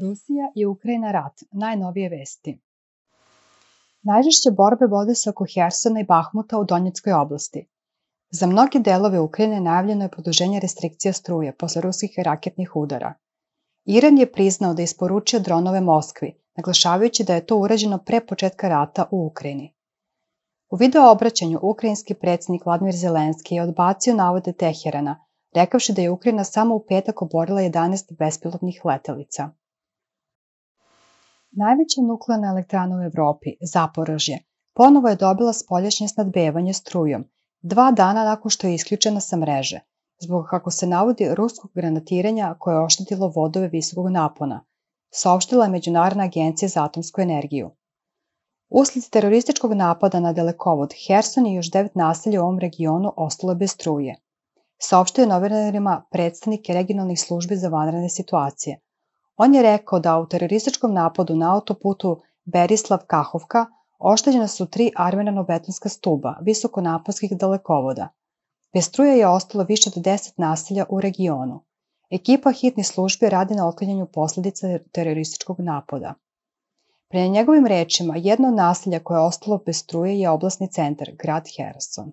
Rusija i Ukrajina rat, najnovije vesti. Najžešće borbe vode se oko Hersona i Bahmuta u Donjeckoj oblasti. Za mnoge delove Ukrajine najavljeno je produženje restrikcija struje posle ruskih raketnih udara. Iran je priznao da je isporučio dronove Moskvi, naglašavajući da je to urađeno pre početka rata u Ukrajini. U video obraćanju ukrajinski predsednik Vladimir Zelenski je odbacio navode Teherana, rekavši da je Ukrajina samo u petak oborila 11 bespilotnih letelica. Najveća nuklearna elektrana u Evropi, Zaporožje, ponovo je dobila spoljašnje snadbevanje strujom, dva dana nakon što je isključena sa mreže, zbog, kako se navodi, ruskog granatiranja koje je oštetilo vodove visokog napona, saopštila je Međunarodna agencija za atomsku energiju. Usled terorističkog napada na delekovod, Herson i još devet naselja u ovom regionu ostalo bez struje. Saopštio je novinarima predstavnike regionalnih službi za vanredne situacije, On je rekao da u terorističkom napadu na autoputu Berislav-Kahovka ošteđena su tri armenano betonska stuba visokonaponskih dalekovoda. Bez struje je ostalo više od 10 naselja u regionu. Ekipa hitne službe radi na otklanjanju posledica terorističkog napada. Pre njegovim rečima, jedno od naselja koje je ostalo bez struje je oblasni centar, grad Herson.